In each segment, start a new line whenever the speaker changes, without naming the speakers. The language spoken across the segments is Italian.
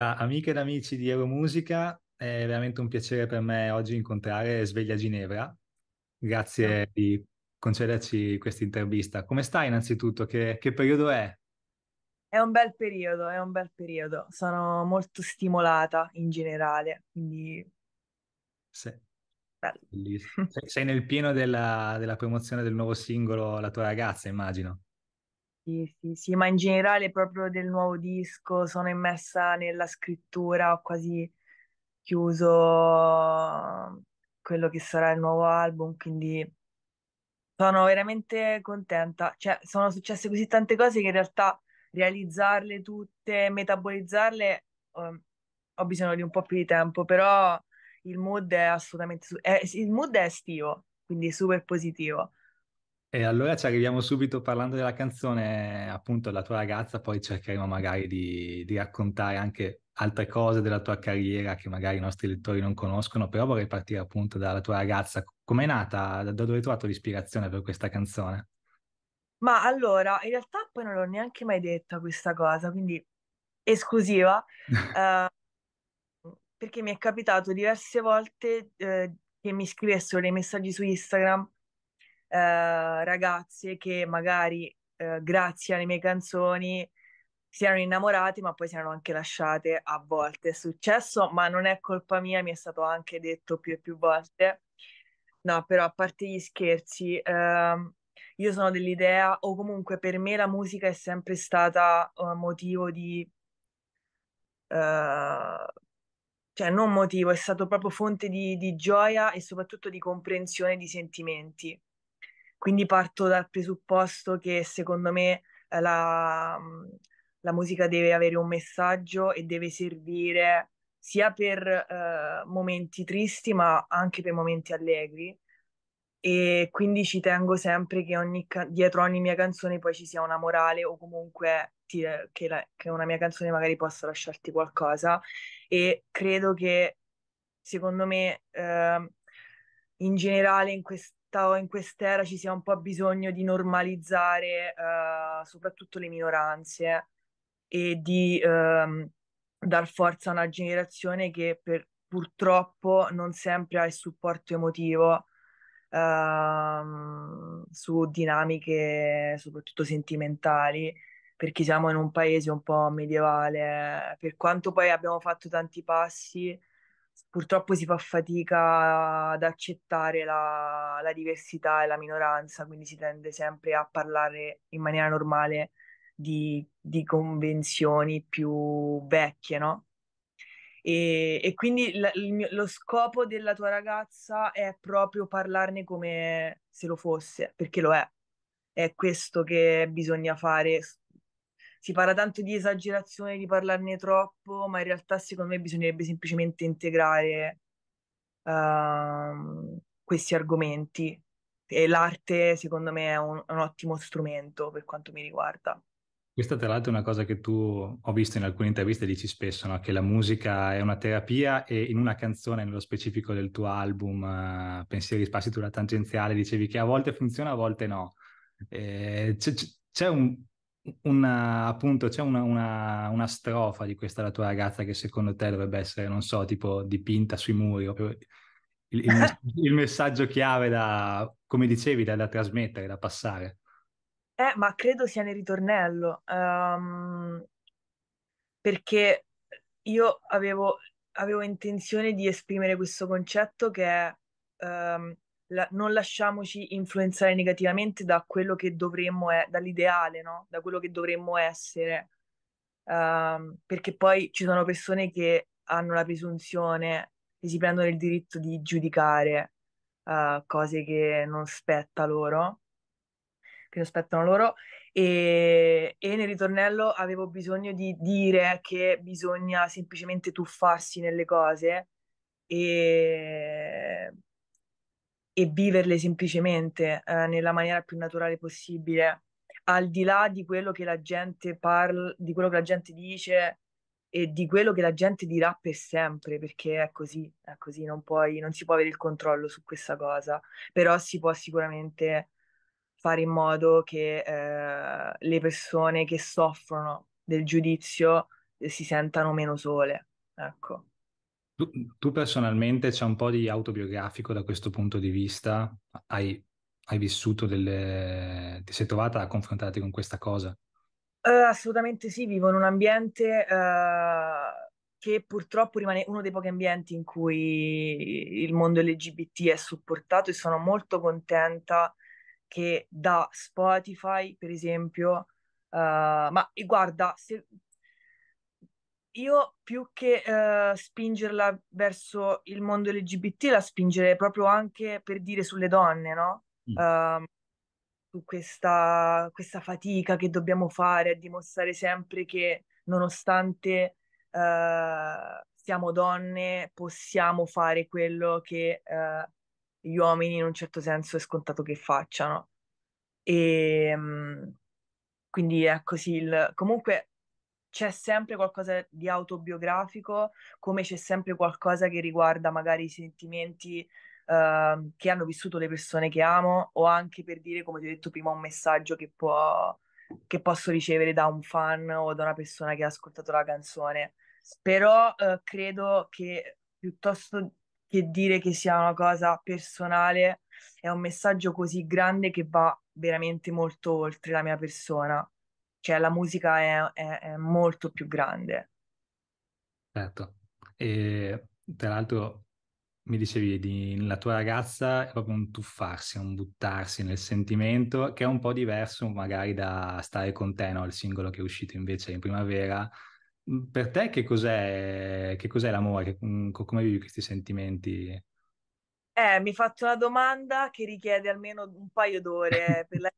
Amiche ed amici di Euromusica, è veramente un piacere per me oggi incontrare Sveglia Ginevra. Grazie ah. di concederci questa intervista. Come stai innanzitutto? Che, che, periodo è?
È un bel periodo, è un bel periodo. Sono molto stimolata in generale, quindi...
Sì. Sei, sei nel pieno della, della promozione del nuovo singolo La tua ragazza, immagino.
Sì, sì, ma in generale proprio del nuovo disco sono immersa nella scrittura, ho quasi chiuso quello che sarà il nuovo album, quindi sono veramente contenta. Cioè, sono successe così tante cose che in realtà realizzarle tutte, metabolizzarle, ehm, ho bisogno di un po' più di tempo, però il mood è assolutamente... è, il mood è estivo, quindi super positivo.
E allora ci arriviamo subito parlando della canzone, appunto, la tua ragazza, poi cercheremo magari di, di, raccontare anche altre cose della tua carriera che magari i nostri lettori non conoscono, però vorrei partire appunto dalla tua ragazza. Com'è nata? Da dove hai trovato l'ispirazione per questa canzone?
Ma allora, in realtà poi non l'ho neanche mai detta questa cosa, quindi esclusiva, uh, perché mi è capitato diverse volte uh, che mi scrivessero dei messaggi su Instagram eh, ragazze che magari eh, grazie alle mie canzoni si erano innamorate ma poi si erano anche lasciate a volte. È successo, ma non è colpa mia, mi è stato anche detto più e più volte. No, però a parte gli scherzi, ehm, io sono dell'idea, o comunque per me la musica è sempre stata uh, motivo di... Uh, cioè non motivo, è stato proprio fonte di, di gioia e soprattutto di comprensione di sentimenti. Quindi parto dal presupposto che secondo me eh, la, mm, la musica deve avere un messaggio e deve servire sia per eh, momenti tristi ma anche per momenti allegri e quindi ci tengo sempre che ogni ca- dietro ogni mia canzone poi ci sia una morale o comunque ti, eh, che, la, che, una mia canzone magari possa lasciarti qualcosa e credo che secondo me eh, in generale in, questo realtà in quest'era ci sia un po' bisogno di normalizzare uh, soprattutto le minoranze e di um, dar forza a una generazione che per, purtroppo non sempre ha il supporto emotivo uh, su dinamiche soprattutto sentimentali perché siamo in un paese un po' medievale per quanto poi abbiamo fatto tanti passi purtroppo si fa fatica ad accettare la, la, diversità e la minoranza, quindi si tende sempre a parlare in maniera normale di, di convenzioni più vecchie, no? E, e quindi la, il, lo scopo della tua ragazza è proprio parlarne come se lo fosse, perché lo è. È questo che bisogna fare si parla tanto di esagerazione, di parlarne troppo, ma in realtà secondo me bisognerebbe semplicemente integrare uh, questi argomenti. E l'arte, secondo me, è un, un ottimo strumento per quanto mi riguarda.
Questa tra l'altro è una cosa che tu ho visto in alcune interviste, dici spesso, no? che la musica è una terapia e in una canzone, nello specifico del tuo album, uh, Pensieri sparsi sulla tangenziale, dicevi che a volte funziona, a volte no. Eh, c- c- c'è un una, appunto, c'è una, una, una, strofa di questa la tua ragazza che secondo te dovrebbe essere, non so, tipo dipinta sui muri, il, il, il messaggio chiave da, come dicevi, da, da trasmettere, da passare.
Eh, ma credo sia nel ritornello, um, perché io avevo, avevo, intenzione di esprimere questo concetto che è um, la, non lasciamoci influenzare negativamente da quello che dovremmo, è, dall'ideale, no? Da quello che dovremmo essere. Uh, perché poi ci sono persone che hanno la presunzione e si prendono il diritto di giudicare uh, cose che non spetta loro, che non spettano loro. E, e nel ritornello avevo bisogno di dire che bisogna semplicemente tuffarsi nelle cose e e viverle semplicemente eh, nella maniera più naturale possibile, al di là di quello che la gente parla, di quello che la gente dice e di quello che la gente dirà per sempre, perché è così, è così, non, puoi, non si può avere il controllo su questa cosa, però si può sicuramente fare in modo che eh, le persone che soffrono del giudizio eh, si sentano meno sole, ecco.
Tu, tu personalmente c'è un po' di autobiografico da questo punto di vista? Hai, hai vissuto delle... ti sei trovata a confrontarti con questa cosa?
Uh, assolutamente sì, vivo in un ambiente uh, che purtroppo rimane uno dei pochi ambienti in cui il mondo LGBT è supportato e sono molto contenta che da Spotify, per esempio, uh, ma guarda, se io più che uh, spingerla verso il mondo LGBT, la spingerei proprio anche per dire sulle donne, no? Mm. Uh, su questa, questa, fatica che dobbiamo fare a dimostrare sempre che nonostante uh, siamo donne possiamo fare quello che eh, gli uomini in un certo senso è scontato che facciano. E um, quindi è così il, comunque c'è sempre qualcosa di autobiografico, come c'è sempre qualcosa che riguarda magari i sentimenti uh, che hanno vissuto le persone che amo, o anche per dire, come ti ho detto prima, un messaggio che, può, che posso ricevere da un fan o da una persona che ha ascoltato la canzone. Però uh, credo che piuttosto che dire che sia una cosa personale, è un messaggio così grande che va veramente molto oltre la mia persona cioè la musica è, è, è molto più grande.
Certo, e tra l'altro mi dicevi di, la tua ragazza è proprio un tuffarsi, un buttarsi nel sentimento che è un po' diverso magari da stare con te, no? Il singolo che è uscito invece in primavera. Mm, per te che cos'è, che cos'è l'amore? Mm, che, come vivi questi sentimenti?
Eh, mi faccio una domanda che richiede almeno un paio d'ore per la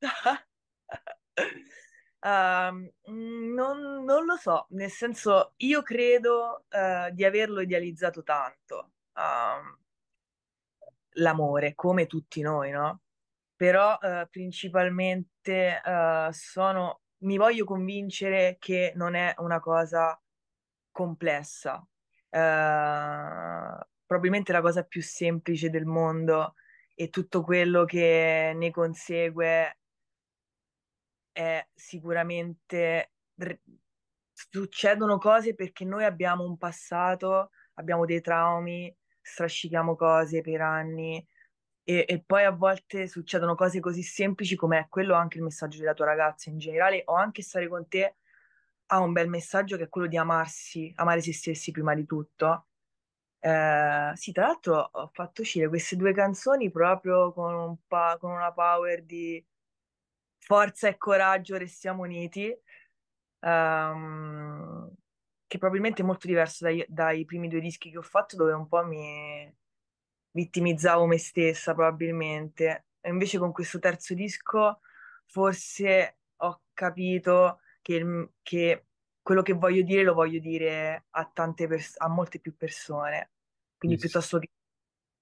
risposta. Uh, non, non, lo so, nel senso io credo uh, di averlo idealizzato tanto, uh, l'amore, come tutti noi, no? Però eh, principalmente eh, sono, mi voglio convincere che non è una cosa complessa, ehm, probabilmente la cosa più semplice del mondo e tutto quello che ne consegue è sicuramente succedono cose perché noi abbiamo un passato, abbiamo dei traumi, strascichiamo cose per anni e, e, poi a volte succedono cose così semplici come è quello anche il messaggio della tua ragazza in generale o anche stare con te ha un bel messaggio che è quello di amarsi, amare se stessi prima di tutto. Eh, sì, tra l'altro ho fatto uscire queste due canzoni proprio con, un pa- con una power di forza e coraggio, restiamo uniti, um, che probabilmente è molto diverso dai, dai, primi due dischi che ho fatto dove un po' mi vittimizzavo me stessa probabilmente. E invece con questo terzo disco forse ho capito che, che quello che voglio dire lo voglio dire a, pers- a molte più persone. Quindi yes. piuttosto che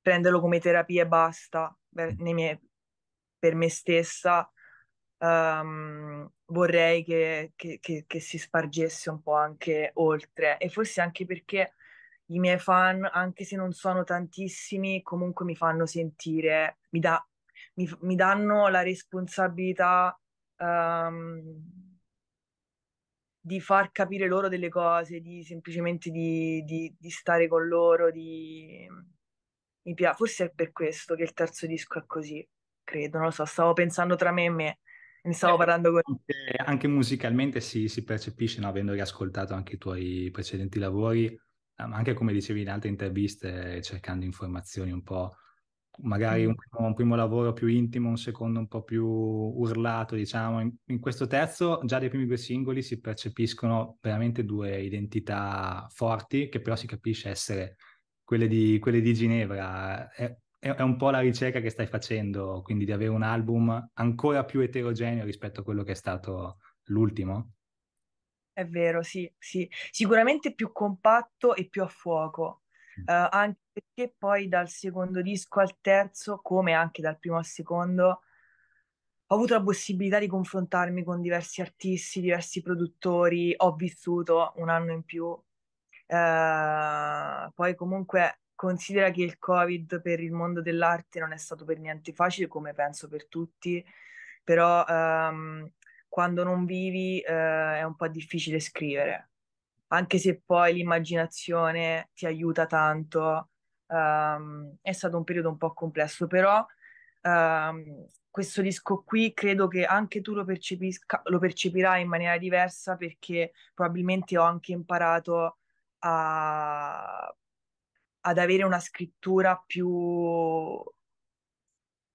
prenderlo come terapia e basta per, miei, per me stessa, um, vorrei che, che, che, che, si spargesse un po' anche oltre e forse anche perché i miei fan, anche se non sono tantissimi, comunque mi fanno sentire, mi, da, mi, mi danno la responsabilità um, di far capire loro delle cose, di semplicemente di, di, di stare con loro, di... Mi piace. Forse è per questo che il terzo disco è così, credo, non lo so, stavo pensando tra me e me. Ne eh, stavo eh, parlando con...
Anche, diciamo anche musicalmente si, si percepisce, no? avendo riascoltato anche i tuoi precedenti lavori, eh, ma anche come dicevi in altre interviste, cercando informazioni un po', magari un primo, un primo lavoro più intimo, un secondo un po' più urlato, diciamo. In, in, questo terzo, già dei primi due singoli si percepiscono veramente due identità forti, che però si capisce essere quelle di, quelle di Ginevra. È, eh, è, è, un po' la ricerca che stai facendo, quindi di avere un album ancora più eterogeneo rispetto a quello che è stato l'ultimo?
È vero, sì, sì. sicuramente più compatto e più a fuoco, mm. uh, anche perché poi dal secondo disco al terzo, come anche dal primo al secondo, ho avuto la possibilità di confrontarmi con diversi artisti, diversi produttori, ho vissuto un anno in più. Eh, poi comunque Considera che il Covid per il mondo dell'arte non è stato per niente facile, come penso per tutti, però um, quando non vivi uh, è un po' difficile scrivere, anche se poi l'immaginazione ti aiuta tanto. Um, è stato un periodo un po' complesso, però um, questo disco qui credo che anche tu lo, percepisca, lo percepirai in maniera diversa perché probabilmente ho anche imparato a ad avere una scrittura più,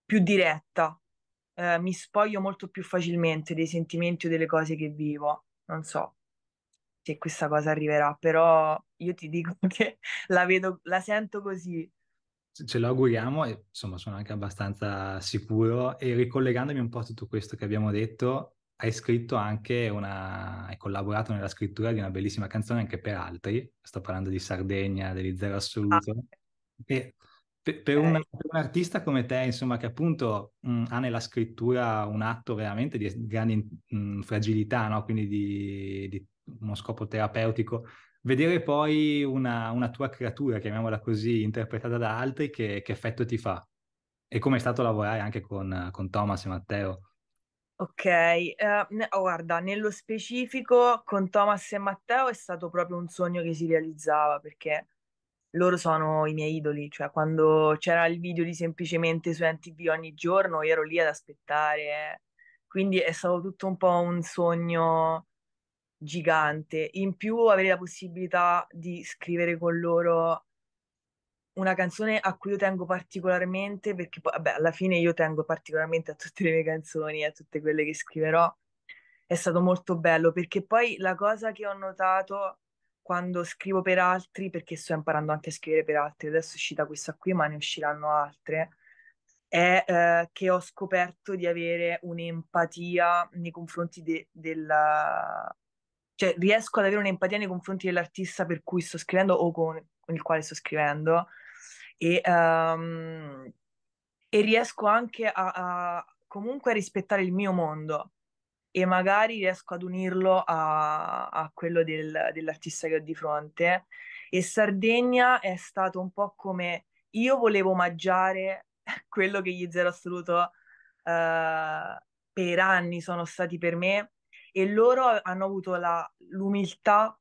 più diretta. Eh, mi spoglio molto più facilmente dei sentimenti o delle cose che vivo. Non so se questa cosa arriverà, però io ti dico che la vedo, la sento così.
Ce lo auguriamo e insomma sono anche abbastanza sicuro e ricollegandomi un po' a tutto questo che abbiamo detto, hai scritto anche una, hai collaborato nella scrittura di una bellissima canzone anche per altri, sto parlando di Sardegna, degli Zero ah. Assoluto, ah. e per, per, una, per, un artista come te, insomma, che appunto mh, ha nella scrittura un atto veramente di grande mh, fragilità, no? quindi di, di, uno scopo terapeutico, vedere poi una, una, tua creatura, chiamiamola così, interpretata da altri, che, che effetto ti fa? E come è stato lavorare anche con, con Thomas e Matteo?
Ok, eh, ne- oh, guarda, nello specifico con Thomas e Matteo è stato proprio un sogno che si realizzava perché loro sono i miei idoli, cioè quando c'era il video di semplicemente su NTV ogni giorno io ero lì ad aspettare, eh. quindi è stato tutto un po' un sogno gigante. In più avere la possibilità di scrivere con loro una canzone a cui io tengo particolarmente, perché poi, vabbè, alla fine io tengo particolarmente a tutte le mie canzoni, a tutte quelle che scriverò, è stato molto bello, perché poi la cosa che ho notato quando scrivo per altri, perché sto imparando anche a scrivere per altri, adesso è uscita questa qui, ma ne usciranno altre, è eh, che ho scoperto di avere un'empatia nei confronti de- della... cioè riesco ad avere un'empatia nei confronti dell'artista per cui sto scrivendo o con con il quale sto scrivendo e, um, e riesco anche a, a comunque a rispettare il mio mondo e magari riesco ad unirlo a, a quello del, dell'artista che ho di fronte. E Sardegna è stato un po' come io volevo omaggiare quello che gli Zero Assoluto uh, per anni sono stati per me e loro hanno avuto la, l'umiltà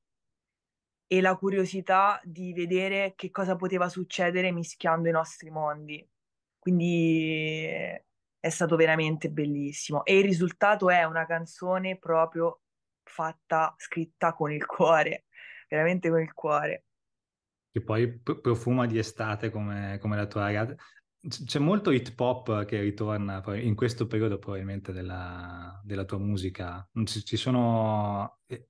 e la curiosità di vedere che cosa poteva succedere mischiando i nostri mondi. Quindi eh, è stato veramente bellissimo e il risultato è una canzone proprio fatta, scritta con il cuore, veramente con il cuore.
Che poi profuma di estate come, come la tua ragazza. C'è molto hip hop che ritorna in questo periodo probabilmente della, della tua musica. Ci, sono eh,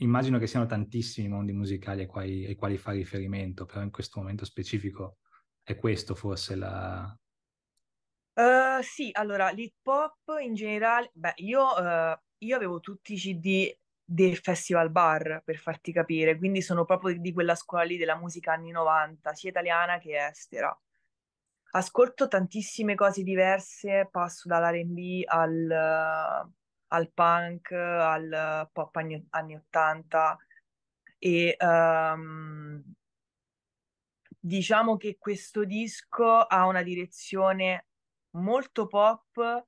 immagino che siano tantissimi i mondi musicali ai quali, ai quali, fa riferimento, però in questo momento specifico è questo forse la...
Uh, sì, allora, l'hip hop in generale, beh, io, uh, io avevo tutti i CD del Festival Bar, per farti capire, quindi sono proprio di quella scuola lì della musica anni 90, sia italiana che estera. Ascolto tantissime cose diverse, passo dall'R&B al, al punk, al pop anni, anni 80 e um, diciamo che questo disco ha una direzione molto pop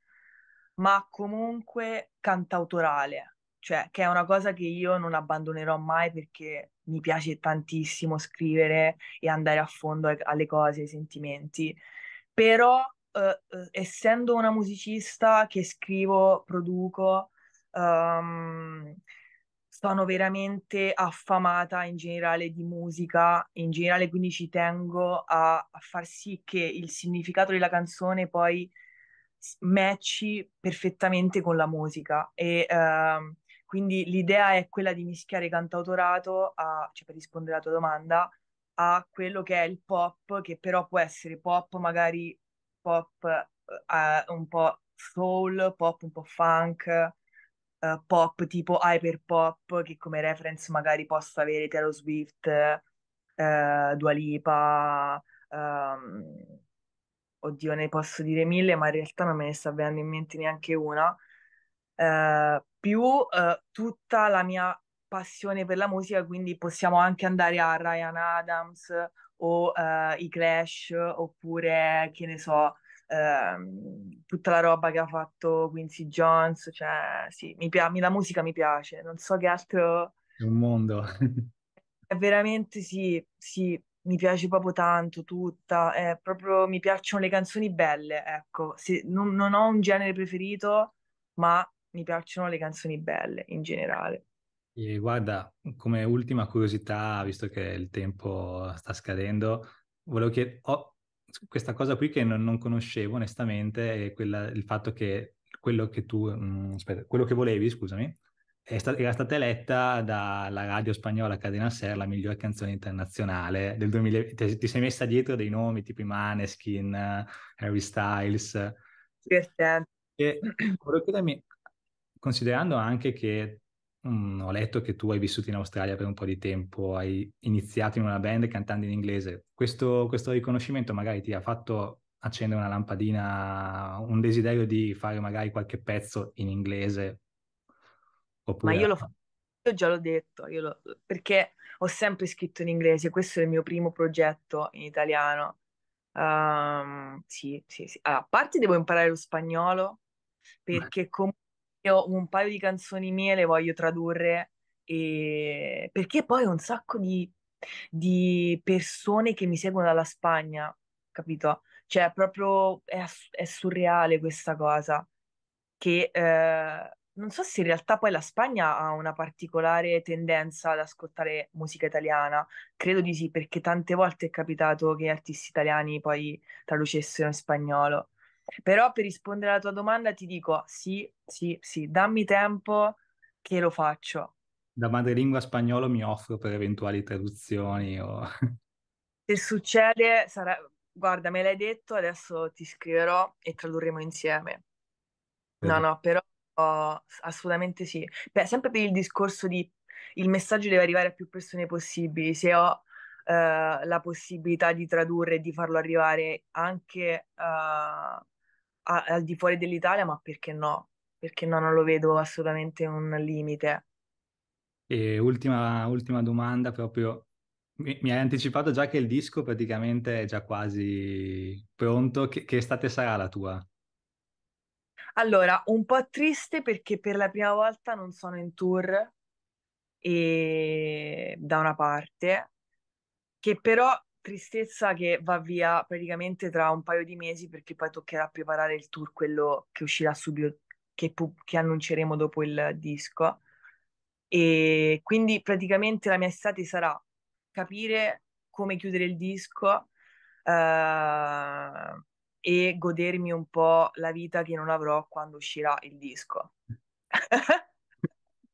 ma comunque cantautorale, cioè che è una cosa che io non abbandonerò mai perché mi piace tantissimo scrivere e andare a fondo alle cose, ai sentimenti, però uh, essendo una musicista che scrivo, produco, um, sono veramente affamata in generale di musica, in generale quindi ci tengo a, a far sì che il significato della canzone poi matchi perfettamente con la musica e uh, quindi l'idea è quella di mischiare cantautorato a, cioè per rispondere alla tua domanda, a quello che è il pop, che però può essere pop magari pop, eh, eh, un po' soul, pop un po' funk, eh, pop tipo hyper pop che come reference magari possa avere Taylor Swift, eh, Dua Lipa, ehm, oddio ne posso dire mille, ma in realtà non me ne sta venendo in mente neanche una, eh, più eh, tutta la mia passione per la musica, quindi possiamo anche andare a Ryan Adams o uh, i Clash oppure che ne so uh, tutta la roba che ha fatto Quincy Jones cioè sì mi piace la musica mi piace non so che altro
è un mondo
è veramente sì sì mi piace proprio tanto tutta è proprio mi piacciono le canzoni belle ecco Se, non, non ho un genere preferito ma mi piacciono le canzoni belle in generale
e guarda, come ultima curiosità, visto che il tempo sta scadendo, volevo chiedere, oh, questa cosa qui che non, non conoscevo onestamente, è quella, il fatto che quello che tu, mh, mm, aspetta, quello che volevi, scusami, sta- era stata eletta dalla radio spagnola Cadena Ser la miglior canzone internazionale del 2000, ti, ti sei messa dietro dei nomi tipo Maneskin, Harry Styles. Sì, sì. Certo. E volevo chiedermi, considerando anche che Mm, ho letto che tu hai vissuto in Australia per un po' di tempo, hai iniziato in una band cantando in inglese. Questo, questo riconoscimento magari ti ha fatto accendere una lampadina, un desiderio di fare magari qualche pezzo in inglese? Oppure... Ma io, lo,
io già l'ho detto, lo, perché ho sempre scritto in inglese, questo è il mio primo progetto in italiano. Um, sì, sì, sì. Allora, a parte devo imparare lo spagnolo, perché comunque io un paio di canzoni mie le voglio tradurre e... perché poi un sacco di, di persone che mi seguono dalla Spagna, capito? Cioè, proprio è, è surreale questa cosa. Che eh, non so se in realtà poi la Spagna ha una particolare tendenza ad ascoltare musica italiana. Credo di sì, perché tante volte è capitato che artisti italiani poi traducessero in spagnolo. Però per rispondere alla tua domanda ti dico sì, sì, sì, dammi tempo che lo faccio.
Da madrelingua spagnolo mi offro per eventuali traduzioni o...
Se succede, sarà... guarda, me l'hai detto, adesso ti scriverò e tradurremo insieme. No, no, però oh, assolutamente sì. Beh, sempre per il discorso di il messaggio deve arrivare a più persone possibili. Se ho eh, la possibilità di tradurre e di farlo arrivare anche a, eh, a, al di fuori dell'Italia, ma perché no? Perché no, non lo vedo assolutamente un limite.
E ultima, ultima domanda proprio mi, mi, hai anticipato già che il disco praticamente è già quasi pronto. Che, che, estate sarà la tua?
Allora, un po' triste perché per la prima volta non sono in tour e da una parte che però tristezza che va via praticamente tra un paio di mesi perché poi toccherà preparare il tour, quello che uscirà subito, che, pu- che annunceremo dopo il disco. E quindi praticamente la mia estate sarà capire come chiudere il disco uh, e godermi un po' la vita che non avrò quando uscirà il disco.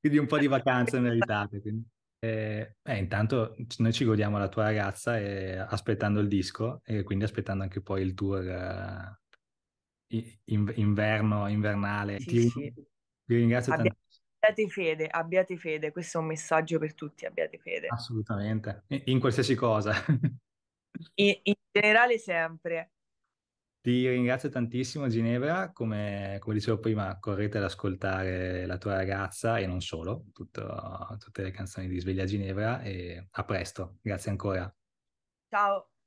quindi un po' di vacanze meritate. Quindi. Eh, eh, intanto noi ci godiamo la tua ragazza e, eh, aspettando il disco e quindi aspettando anche poi il tour eh, in, inverno, invernale. Sì, ti, sì. ti, ringrazio Abbia,
Abbiate fede, abbiate fede, questo è un messaggio per tutti, abbiate fede.
Assolutamente, in, in qualsiasi cosa.
in, in generale sempre.
Ti ringrazio tantissimo Ginevra, come, come, dicevo prima correte ad ascoltare la tua ragazza e non solo, tutto, tutte le canzoni di Sveglia Ginevra e a presto, grazie ancora.
Ciao.